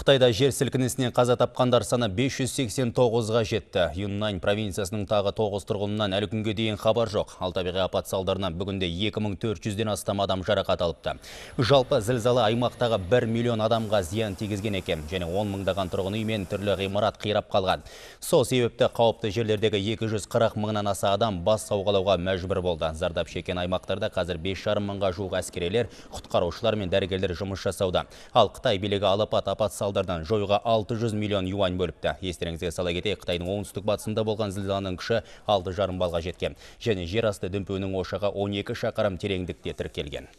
Қытайда жер сілкінісінен қаза тапқандар саны 589-ға жетті. Юннань провинциясының тағы 9 тұрғынынан әлі күнге дейін хабар жоқ. Ал табиғи апат салдарынан бүгінде 2400-ден астам адам жарақат алыпты. Жалпы зілзала аймақтағы 1 миллион адамға зиян тигізген екен, және 10 мыңдаған тұрғын үй мен түрлі ғимарат қирап қалған. Сол себепті қауіпті жерлердегі 240 мыңнан аса адам бас сауғалауға мәжбүр болды. Зардап шеккен аймақтарда қазір 5,5 мыңға жуық әскерилер, құтқарушылар мен дәрігерлер жұмыс жасауда. Ал Қытай билігі алапат апат салдардан жойға 600 миллион юань бөліпті. Естеріңізге сала кетейік, Қытайдың оңтүстік батысында болған зілзаланың күші 6 жарым балға жеткен және жер асты дүмпуінің ошағы 12 шақырым тереңдікте тіркелген.